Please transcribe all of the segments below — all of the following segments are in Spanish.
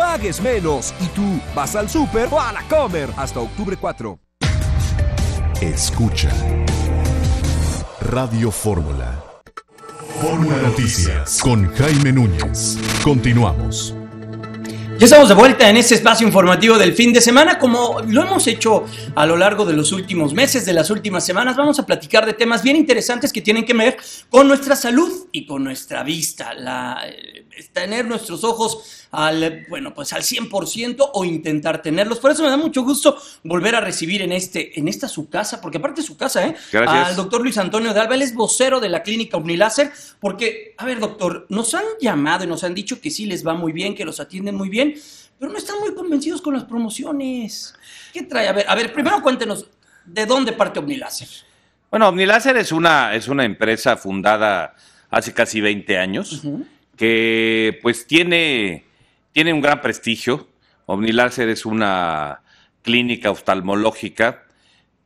pagues menos y tú vas al súper o a la comer hasta octubre 4. Escucha. Radio Fórmula. Fórmula Noticias con Jaime Núñez. Continuamos. Ya estamos de vuelta en este espacio informativo del fin de semana, como lo hemos hecho a lo largo de los últimos meses, de las últimas semanas, vamos a platicar de temas bien interesantes que tienen que ver con nuestra salud y con nuestra vista. La, tener nuestros ojos al, bueno, pues al 100% o intentar tenerlos. Por eso me da mucho gusto volver a recibir en, este, en esta su casa, porque aparte es su casa, ¿eh? Al doctor Luis Antonio de Alba, él es vocero de la clínica Omniláser. porque, a ver, doctor, nos han llamado y nos han dicho que sí les va muy bien, que los atienden muy bien, pero no están muy convencidos con las promociones. ¿Qué trae? A ver, a ver primero cuéntenos, ¿de dónde parte Omniláser? Bueno, Omniláser es una, es una empresa fundada hace casi 20 años que pues tiene, tiene un gran prestigio. Omniláser es una clínica oftalmológica,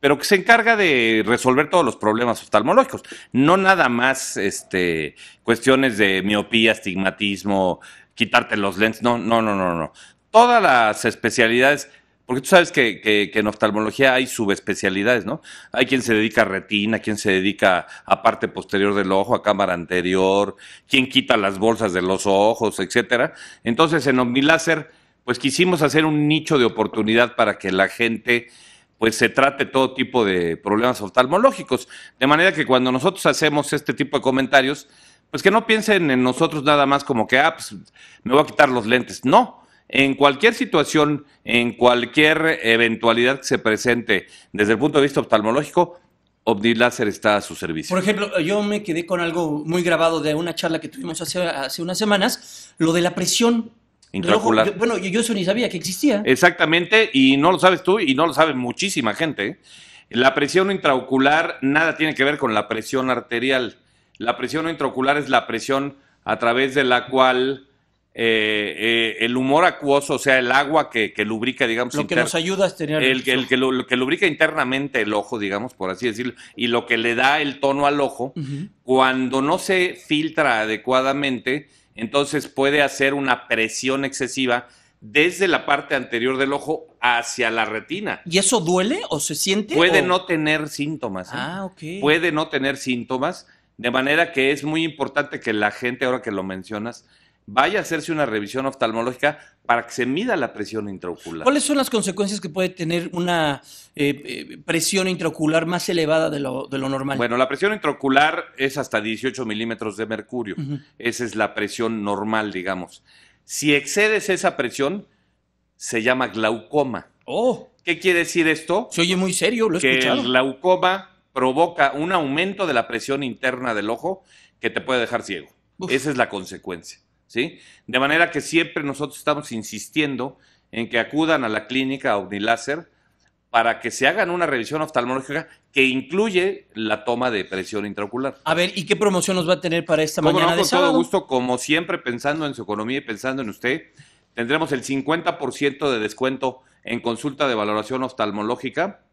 pero que se encarga de resolver todos los problemas oftalmológicos. No nada más este, cuestiones de miopía, astigmatismo, quitarte los lentes, no, no, no, no, no. Todas las especialidades porque tú sabes que, en oftalmología hay subespecialidades, ¿no? Hay quien se dedica a retina, quien se dedica a parte posterior del ojo, a cámara anterior, quien quita las bolsas de los ojos, etcétera. Entonces, en Omniláser, pues quisimos hacer un nicho de oportunidad para que la gente pues se trate todo tipo de problemas oftalmológicos. De manera que cuando nosotros hacemos este tipo de comentarios, pues que no piensen en nosotros nada más como que, ah, pues me voy a quitar los lentes. No, en cualquier situación, en cualquier eventualidad que se presente desde el punto de vista oftalmológico, OmniLáser está a su servicio. Por ejemplo, yo me quedé con algo muy grabado de una charla que tuvimos hace, unas semanas, lo de la presión Intraocular. bueno, yo, eso ni sabía que existía. Exactamente, y no lo sabes tú y no lo sabe muchísima gente. La presión intraocular nada tiene que ver con la presión arterial. La presión intraocular es la presión a través de la cual eh, eh, el humor acuoso, o sea, el agua que, lubrica, digamos. Lo que nos ayuda a tener el, que lubrica internamente el ojo, digamos, por así decirlo, y lo que le da el tono al ojo, cuando no se filtra adecuadamente, entonces puede hacer una presión excesiva desde la parte anterior del ojo hacia la retina. ¿Y eso duele o se siente? Puede no tener síntomas. ¿eh? Ah, ok. Puede no tener síntomas, de manera que es muy importante que la gente, ahora que lo mencionas, vaya a hacerse una revisión oftalmológica para que se mida la presión intraocular. ¿Cuáles son las consecuencias que puede tener una eh, eh, presión intraocular más elevada de lo, normal? Bueno, la presión intraocular es hasta 18 milímetros de mercurio. Esa es la presión normal, digamos. Si excedes esa presión, se llama glaucoma. Oh. ¿Qué quiere decir esto? Se oye muy serio, lo he que el glaucoma provoca un aumento de la presión interna del ojo que te puede dejar ciego. Esa es la consecuencia. ¿sí? De manera que siempre nosotros estamos insistiendo en que acudan a la clínica Unilaser Láser para que se hagan una revisión oftalmológica que incluye la toma de presión intraocular. A ver, ¿y qué promoción nos va a tener para esta mañana de con todo gusto, como siempre, pensando en su economía y pensando en usted, tendremos el 50% de descuento en consulta de valoración oftalmológica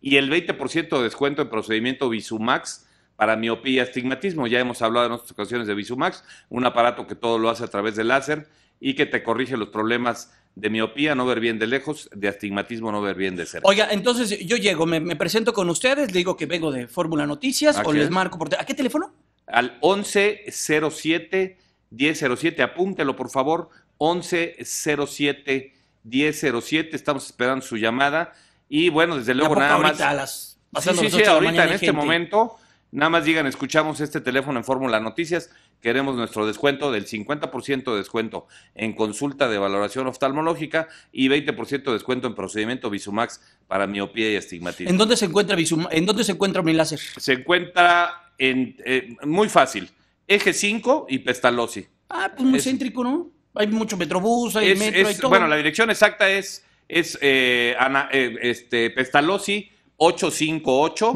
y el 20% de descuento en procedimiento Visumax para miopía, astigmatismo. Ya hemos hablado en otras ocasiones de Visumax, un aparato que todo lo hace a través de láser y que te corrige los problemas de miopía, no ver bien de lejos, de astigmatismo, no ver bien de cerca. Oiga, entonces yo llego, me, presento con ustedes, le digo que vengo de Fórmula Noticias o les marco por... ¿A qué teléfono? Al 1107 1007, apúntelo por favor, 1107 1007, estamos esperando su llamada y bueno, desde luego nada más... las... Sí, sí, ahorita en este momento Nada más digan, escuchamos este teléfono en Fórmula Noticias, queremos nuestro descuento del 50% de descuento en consulta de valoración oftalmológica y 20% de descuento en procedimiento Visumax para miopía y astigmatismo. ¿En dónde se encuentra Visumax? ¿En dónde se encuentra mi láser? Se encuentra en eh, muy fácil, Eje 5 y Pestalozzi. Ah, pues muy céntrico, ¿no? Hay mucho metrobús, hay metro, y todo. Bueno, la dirección exacta es es eh, Ana, eh, este, Pestalozzi 858,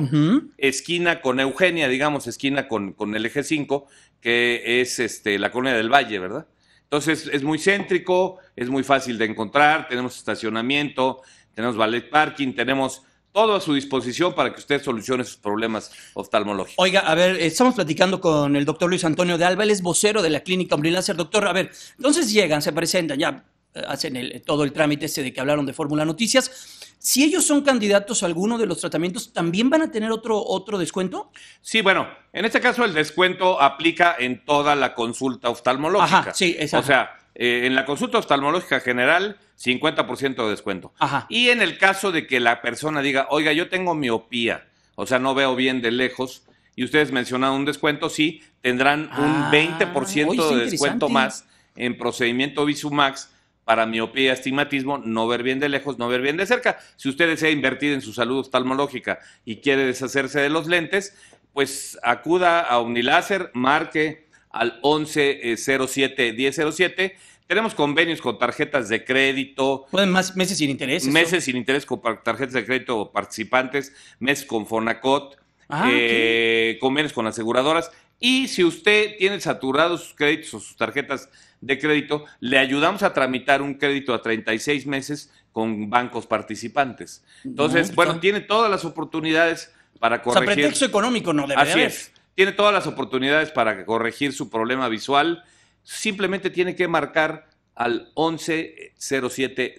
esquina con Eugenia, digamos, esquina con, con, el eje 5, que es este, la colonia del Valle, ¿verdad? Entonces es muy céntrico, es muy fácil de encontrar, tenemos estacionamiento, tenemos ballet parking, tenemos todo a su disposición para que usted solucione sus problemas oftalmológicos. Oiga, a ver, estamos platicando con el doctor Luis Antonio de Álvarez él vocero de la clínica Omnilácer. Doctor, a ver, entonces llegan, se presentan, ya eh, hacen todo el trámite ese de que hablaron de Fórmula Noticias. Si ellos son candidatos a alguno de los tratamientos, ¿también van a tener otro, otro descuento? Sí, bueno, en este caso el descuento aplica en toda la consulta oftalmológica. sí, exacto. O sea, eh, en la consulta oftalmológica general, 50% de descuento. Y en el caso de que la persona diga, oiga, yo tengo miopía, o sea, no veo bien de lejos, y ustedes mencionaron un descuento, sí, tendrán un 20% ah, de descuento más en procedimiento VisuMax para miopía, astigmatismo, no ver bien de lejos, no ver bien de cerca. Si usted desea invertir en su salud oftalmológica y quiere deshacerse de los lentes, pues acuda a Omniláser, marque al 1107-1007. Eh, Tenemos convenios con tarjetas de crédito. Pueden más meses sin interés. Meses sin interés con tarjetas de crédito participantes, meses con Fonacot, ah, eh, convenios con aseguradoras. Y si usted tiene saturados sus créditos o sus tarjetas de crédito, le ayudamos a tramitar un crédito a 36 meses con bancos participantes. Entonces, bueno, tiene todas las oportunidades para corregir. O económico no debe Así es. Tiene todas las oportunidades para corregir su problema visual. Simplemente tiene que marcar al 11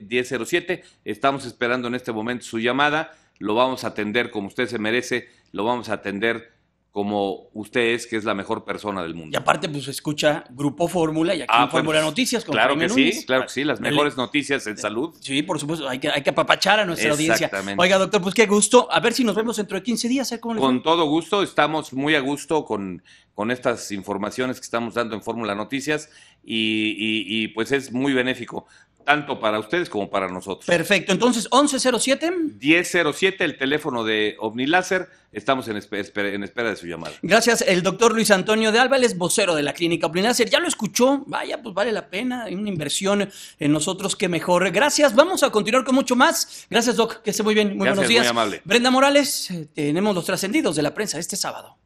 10 07, Estamos esperando en este momento su llamada. Lo vamos a atender como usted se merece. Lo vamos a atender como usted es, que es la mejor persona del mundo. Y aparte, pues escucha Grupo Fórmula y aquí ah, Fórmula Noticias. claro que sí, claro que sí, las mejores noticias en salud. Sí, por supuesto, hay que, hay que apapachar a nuestra audiencia. Oiga, doctor, pues qué gusto. A ver si nos vemos dentro de 15 días. ¿eh? con todo gusto, estamos muy a gusto con, con estas informaciones que estamos dando en Fórmula Noticias y, y, pues es muy benéfico tanto para ustedes como para nosotros. Perfecto, entonces 1107. 1007, el teléfono de OmniLaser. Estamos en espera, de su llamada. Gracias, el doctor Luis Antonio de Álvarez, vocero de la clínica OmniLaser. Ya lo escuchó, vaya, pues vale la pena, Hay una inversión en nosotros que mejor. Gracias, vamos a continuar con mucho más. Gracias, doc, que esté muy bien, buenos días. Muy amable. Brenda Morales, eh, tenemos los trascendidos de la prensa este sábado.